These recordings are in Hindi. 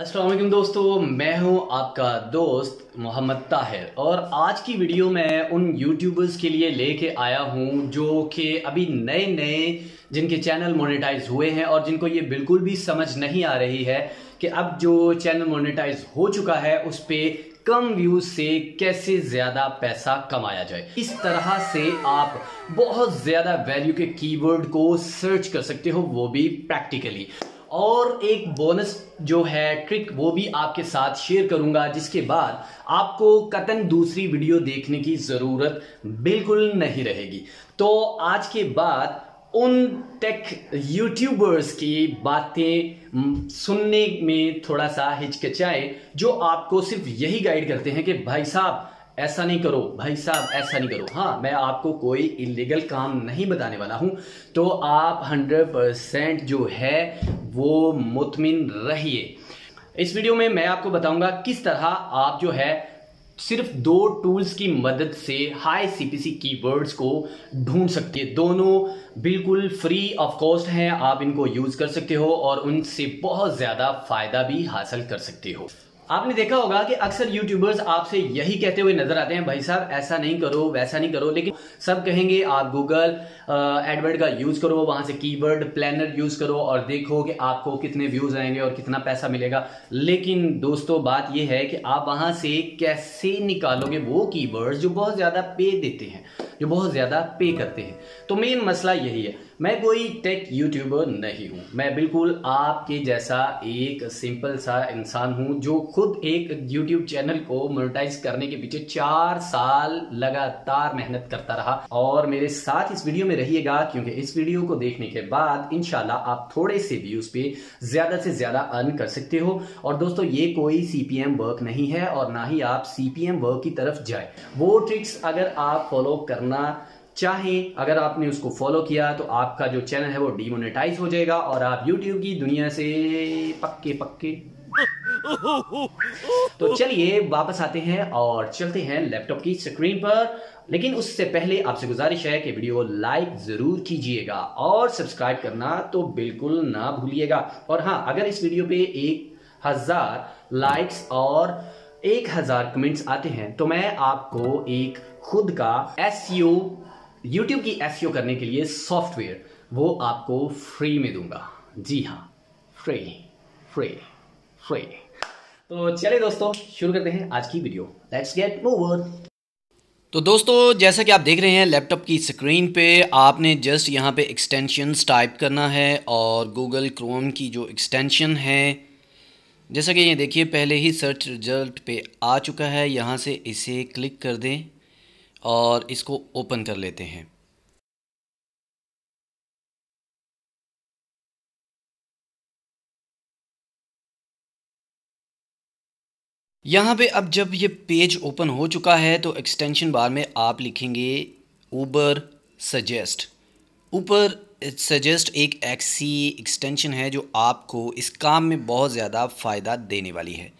असलम दोस्तों मैं हूं आपका दोस्त मोहम्मद ताहिर और आज की वीडियो में उन यूट्यूबर्स के लिए लेके आया हूं जो कि अभी नए नए जिनके चैनल मोनेटाइज हुए हैं और जिनको ये बिल्कुल भी समझ नहीं आ रही है कि अब जो चैनल मोनेटाइज हो चुका है उस पर कम व्यूज से कैसे ज़्यादा पैसा कमाया जाए इस तरह से आप बहुत ज़्यादा वैल्यू के कीवर्ड को सर्च कर सकते हो वो भी प्रैक्टिकली और एक बोनस जो है ट्रिक वो भी आपके साथ शेयर करूंगा जिसके बाद आपको कतन दूसरी वीडियो देखने की ज़रूरत बिल्कुल नहीं रहेगी तो आज के बाद उन टेक यूट्यूबर्स की बातें सुनने में थोड़ा सा हिचकिचाएं जो आपको सिर्फ यही गाइड करते हैं कि भाई साहब ऐसा नहीं करो भाई साहब ऐसा नहीं करो हाँ मैं आपको कोई इलीगल काम नहीं बताने वाला हूँ तो आप 100 परसेंट जो है वो मुतमिन रहिए इस वीडियो में मैं आपको बताऊंगा किस तरह आप जो है सिर्फ दो टूल्स की मदद से हाई सीपीसी कीवर्ड्स को ढूंढ सकते हैं दोनों बिल्कुल फ्री ऑफ कॉस्ट हैं आप इनको यूज़ कर सकते हो और उनसे बहुत ज़्यादा फ़ायदा भी हासिल कर सकते हो आपने देखा होगा कि अक्सर यूट्यूबर्स आपसे यही कहते हुए नजर आते हैं भाई साहब ऐसा नहीं करो वैसा नहीं करो लेकिन सब कहेंगे आप गूगल एडवर्ड का यूज करो वहां से कीवर्ड प्लानर यूज करो और देखो कि आपको कितने व्यूज आएंगे और कितना पैसा मिलेगा लेकिन दोस्तों बात यह है कि आप वहां से कैसे निकालोगे वो कीवर्ड्स जो बहुत ज्यादा पे देते हैं जो बहुत ज्यादा पे करते हैं तो मेन मसला यही है मैं कोई टेक यूट्यूबर नहीं हूँ मैं बिल्कुल आपके जैसा एक सिंपल सा इंसान हूँ जो खुद एक यूट्यूब चैनल को मोनेटाइज करने के पीछे चार साल लगातार मेहनत करता रहा और मेरे साथ इस वीडियो में रहिएगा क्योंकि इस वीडियो को देखने के बाद इनशाला आप थोड़े से व्यूज पे ज्यादा से ज्यादा अर्न कर सकते हो और दोस्तों ये कोई सी वर्क नहीं है और ना ही आप सी वर्क की तरफ जाए वो ट्रिक्स अगर आप फॉलो करना चाहे अगर आपने उसको फॉलो किया तो आपका जो चैनल है वो डीमोनेटाइज हो जाएगा और आप यूट्यूब की दुनिया से पक्के पक्के तो चलिए वापस आते हैं और चलते हैं लैपटॉप की स्क्रीन पर लेकिन उससे पहले आपसे गुजारिश है कि वीडियो लाइक ज़रूर कीजिएगा और सब्सक्राइब करना तो बिल्कुल ना भूलिएगा और हाँ अगर इस वीडियो पे एक हज़ार लाइक्स और एक हज़ार कमेंट्स आते हैं तो मैं आपको एक खुद का एस YouTube की एस e करने के लिए सॉफ्टवेयर वो आपको फ्री में दूंगा जी हाँ फ्री फ्री फ्री तो चलिए दोस्तों शुरू करते हैं आज की वीडियो लेट्स गेट मूवर तो दोस्तों जैसा कि आप देख रहे हैं लैपटॉप की स्क्रीन पे आपने जस्ट यहाँ पे एक्सटेंशंस टाइप करना है और गूगल क्रोम की जो एक्सटेंशन है जैसा कि ये देखिए पहले ही सर्च रिजल्ट पे आ चुका है यहाँ से इसे क्लिक कर दें और इसको ओपन कर लेते हैं यहाँ पे अब जब ये पेज ओपन हो चुका है तो एक्सटेंशन बार में आप लिखेंगे ऊबर सजेस्ट ऊपर सजेस्ट एक एक्सी एक्सटेंशन है जो आपको इस काम में बहुत ज़्यादा फ़ायदा देने वाली है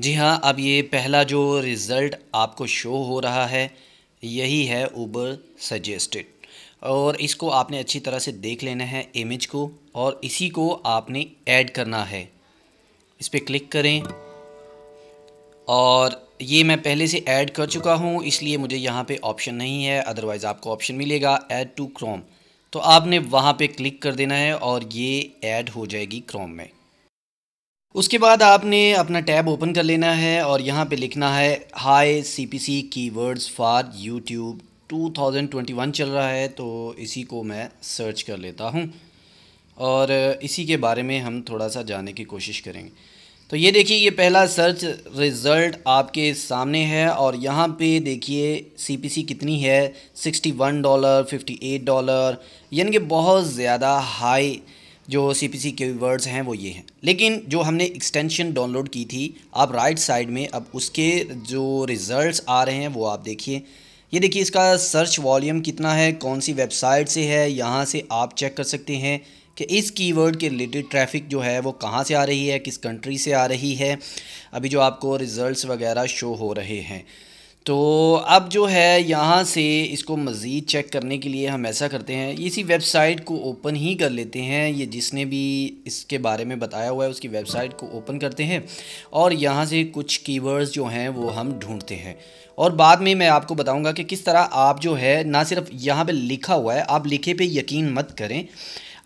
जी हाँ अब ये पहला जो रिज़ल्ट आपको शो हो रहा है यही है ऊबर सजेस्टेड और इसको आपने अच्छी तरह से देख लेना है इमेज को और इसी को आपने ऐड करना है इस पर क्लिक करें और ये मैं पहले से ऐड कर चुका हूँ इसलिए मुझे यहाँ पे ऑप्शन नहीं है अदरवाइज़ आपको ऑप्शन मिलेगा ऐड टू क्रोम तो आपने वहाँ पे क्लिक कर देना है और ये ऐड हो जाएगी क्रोम में उसके बाद आपने अपना टैब ओपन कर लेना है और यहाँ पे लिखना है high C P C keywords for YouTube two thousand twenty one चल रहा है तो इसी को मैं सर्च कर लेता हूँ और इसी के बारे में हम थोड़ा सा जानने की कोशिश करेंगे तो ये देखिए ये पहला सर्च रिज़ल्ट आपके सामने है और यहाँ पे देखिए सीपीसी कितनी है sixty one dollar fifty eight dollar यानी कि बहुत ज़्यादा हाई जो सी पी सी के वर्ड्स हैं वो ये हैं लेकिन जो हमने एक्सटेंशन डाउनलोड की थी आप राइट साइड में अब उसके जो रिज़ल्ट आ रहे हैं वो आप देखिए ये देखिए इसका सर्च वॉल्यूम कितना है कौन सी वेबसाइट से है यहाँ से आप चेक कर सकते हैं कि इस कीवर्ड के रिलेटेड ट्रैफिक जो है वो कहाँ से आ रही है किस कंट्री से आ रही है अभी जो आपको रिज़ल्ट्स वगैरह शो हो रहे हैं तो अब जो है यहाँ से इसको मज़ीद चेक करने के लिए हम ऐसा करते हैं इसी वेबसाइट को ओपन ही कर लेते हैं ये जिसने भी इसके बारे में बताया हुआ है उसकी वेबसाइट को ओपन करते हैं और यहाँ से कुछ कीवर्ड्स जो हैं वो हम ढूंढते हैं और बाद में मैं आपको बताऊँगा कि किस तरह आप जो है ना सिर्फ यहाँ पर लिखा हुआ है आप लिखे पर यकीन मत करें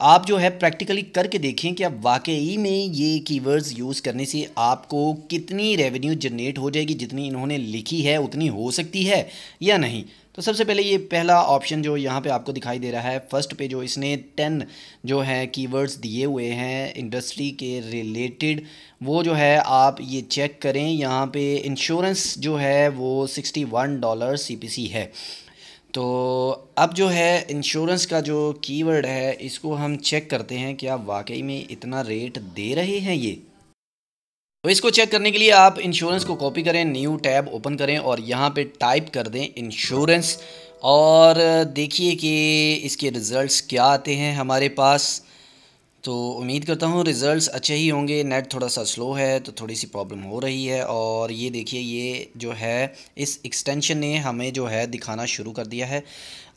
आप जो है प्रैक्टिकली करके देखें कि आप वाकई में ये कीवर्ड्स यूज़ करने से आपको कितनी रेवेन्यू जनरेट हो जाएगी जितनी इन्होंने लिखी है उतनी हो सकती है या नहीं तो सबसे पहले ये पहला ऑप्शन जो यहाँ पे आपको दिखाई दे रहा है फर्स्ट पे जो इसने टेन जो है कीवर्ड्स दिए हुए हैं इंडस्ट्री के रिलेटेड वो जो है आप ये चेक करें यहाँ पे इंश्योरेंस जो है वो सिक्सटी वन डॉलर सी है तो अब जो है इंश्योरेंस का जो कीवर्ड है इसको हम चेक करते हैं क्या वाकई में इतना रेट दे रहे हैं ये तो इसको चेक करने के लिए आप इंश्योरेंस को कॉपी करें न्यू टैब ओपन करें और यहाँ पे टाइप कर दें इंश्योरेंस और देखिए कि इसके रिज़ल्ट्स क्या आते हैं हमारे पास तो उम्मीद करता हूँ रिज़ल्ट्स अच्छे ही होंगे नेट थोड़ा सा स्लो है तो थोड़ी सी प्रॉब्लम हो रही है और ये देखिए ये जो है इस एक्सटेंशन ने हमें जो है दिखाना शुरू कर दिया है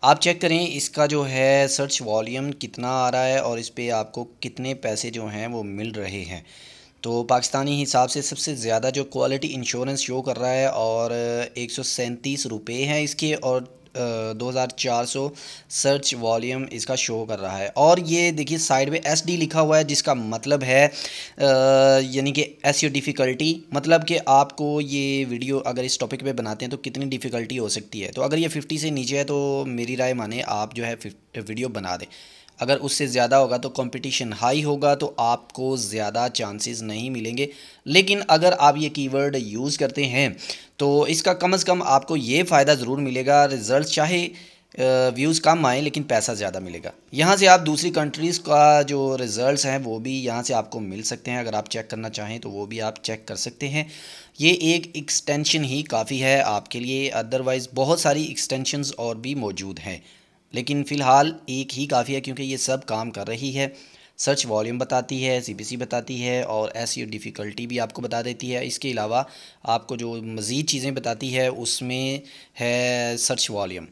आप चेक करें इसका जो है सर्च वॉल्यूम कितना आ रहा है और इस पर आपको कितने पैसे जो हैं वो मिल रहे हैं तो पाकिस्तानी हिसाब से सबसे ज़्यादा जो क्वालिटी इंश्योरेंस शो कर रहा है और एक सौ हैं इसके और दो हज़ार चार सौ सर्च वॉल्यूम इसका शो कर रहा है और ये देखिए साइड में एस डी लिखा हुआ है जिसका मतलब है यानी कि एस यू डिफ़िकल्टी मतलब कि आपको ये वीडियो अगर इस टॉपिक पे बनाते हैं तो कितनी डिफ़िकल्टी हो सकती है तो अगर ये फिफ्टी से नीचे है तो मेरी राय माने आप जो है वीडियो बना दें अगर उससे ज़्यादा होगा तो कंपटीशन हाई होगा तो आपको ज़्यादा चांसेस नहीं मिलेंगे लेकिन अगर आप ये कीवर्ड यूज़ करते हैं तो इसका कम अज़ कम आपको ये फ़ायदा ज़रूर मिलेगा रिज़ल्ट चाहे व्यूज़ कम आए लेकिन पैसा ज़्यादा मिलेगा यहाँ से आप दूसरी कंट्रीज़ का जो रिज़ल्ट हैं वो भी यहाँ से आपको मिल सकते हैं अगर आप चेक करना चाहें तो वो भी आप चेक कर सकते हैं ये एक एक्सटेंशन ही काफ़ी है आपके लिए अदरवाइज़ बहुत सारी एक्सटेंशनस और भी मौजूद हैं लेकिन फ़िलहाल एक ही काफ़ी है क्योंकि ये सब काम कर रही है सर्च वॉल्यूम बताती है सी बताती है और ऐसी डिफ़िकल्टी भी आपको बता देती है इसके अलावा आपको जो मज़ीद चीज़ें बताती है उसमें है सर्च वॉल्यूम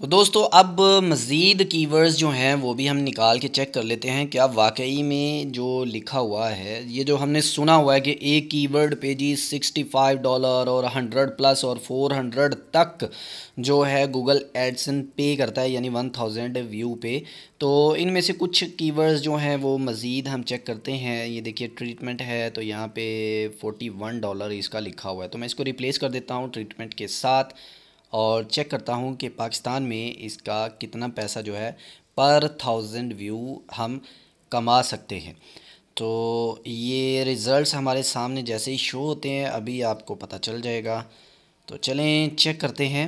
तो दोस्तों अब मज़ीद कीवर्ड्स जो हैं वो भी हम निकाल के चेक कर लेते हैं क्या वाकई में जो लिखा हुआ है ये जो हमने सुना हुआ है कि एक कीवर्ड पे जी सिक्सटी फाइव डॉलर और हंड्रेड प्लस और फोर हंड्रेड तक जो है गूगल एडसन पे करता है यानी वन थाउजेंड व्यू पे तो इनमें से कुछ कीवर्ड्स जो हैं वो मज़ीद हम चेक करते हैं ये देखिए ट्रीटमेंट है तो यहाँ पे फोर्टी वन डॉलर इसका लिखा हुआ है तो मैं इसको रिप्लेस कर देता हूँ ट्रीटमेंट के साथ और चेक करता हूँ कि पाकिस्तान में इसका कितना पैसा जो है पर थाउजेंड व्यू हम कमा सकते हैं तो ये रिज़ल्ट्स हमारे सामने जैसे ही शो होते हैं अभी आपको पता चल जाएगा तो चलें चेक करते हैं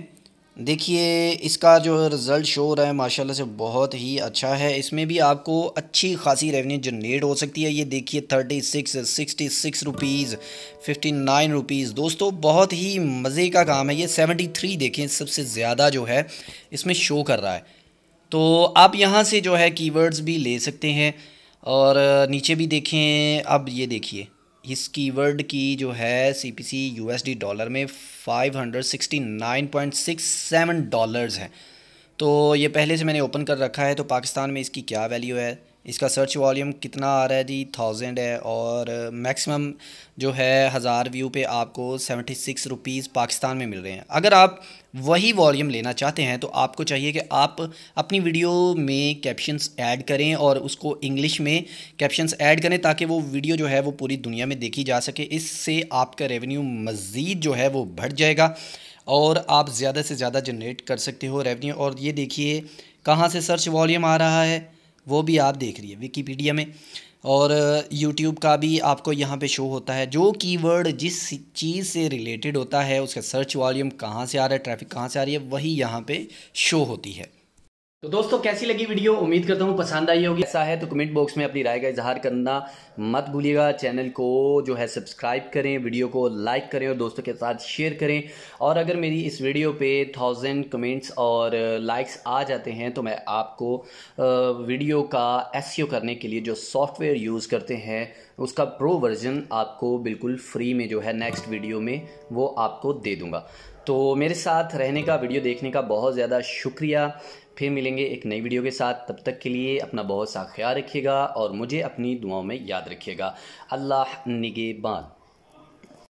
देखिए इसका जो रिज़ल्ट शो हो रहा है माशाल्लाह से बहुत ही अच्छा है इसमें भी आपको अच्छी खासी रेवेन्यू जनरेट हो सकती है ये देखिए thirty six sixty six rupees fifty nine rupees दोस्तों बहुत ही मज़े का काम है ये सेवेंटी थ्री देखें सबसे ज़्यादा जो है इसमें शो कर रहा है तो आप यहाँ से जो है कीवर्ड्स भी ले सकते हैं और नीचे भी देखें अब ये देखिए इस कीवर्ड की जो है सीपीसी यूएसडी डॉलर में 569.67 डॉलर्स हैं तो ये पहले से मैंने ओपन कर रखा है तो पाकिस्तान में इसकी क्या वैल्यू है इसका सर्च वॉल्यूम कितना आ रहा है जी थाउजेंड है और मैक्सिमम जो है हज़ार व्यू पे आपको सेवेंटी सिक्स रुपीज़ पाकिस्तान में मिल रहे हैं अगर आप वही वॉल्यूम लेना चाहते हैं तो आपको चाहिए कि आप अपनी वीडियो में कैप्शंस ऐड करें और उसको इंग्लिश में कैप्शंस ऐड करें ताकि वो वीडियो जो है वो पूरी दुनिया में देखी जा सके इससे आपका रेवेन्यू मज़ीद जो है वो बढ़ जाएगा और आप ज़्यादा से ज़्यादा जनरेट कर सकते हो रेवन्यू और ये देखिए कहाँ से सर्च वॉल्यूम आ रहा है वो भी आप देख रही है विकीपीडिया में और यूट्यूब uh, का भी आपको यहाँ पे शो होता है जो कीवर्ड जिस चीज़ से रिलेटेड होता है उसका सर्च वॉल्यूम कहाँ से आ रहा है ट्रैफिक कहाँ से आ रही है वही यहाँ पे शो होती है तो दोस्तों कैसी लगी वीडियो उम्मीद करता हूँ पसंद आई होगी ऐसा है तो कमेंट बॉक्स में अपनी राय का इजहार करना मत भूलिएगा चैनल को जो है सब्सक्राइब करें वीडियो को लाइक करें और दोस्तों के साथ शेयर करें और अगर मेरी इस वीडियो पे थाउजेंड कमेंट्स और लाइक्स आ जाते हैं तो मैं आपको वीडियो का एस e करने के लिए जो सॉफ्टवेयर यूज़ करते हैं उसका प्रो वर्जन आपको बिल्कुल फ्री में जो है नेक्स्ट वीडियो में वो आपको दे दूँगा तो मेरे साथ रहने का वीडियो देखने का बहुत ज़्यादा शुक्रिया फिर मिलेंगे एक नई वीडियो के साथ तब तक के लिए अपना बहुत सा ख्याल रखिएगा और मुझे अपनी दुआओं में याद रखिएगा अल्लाह निगेबान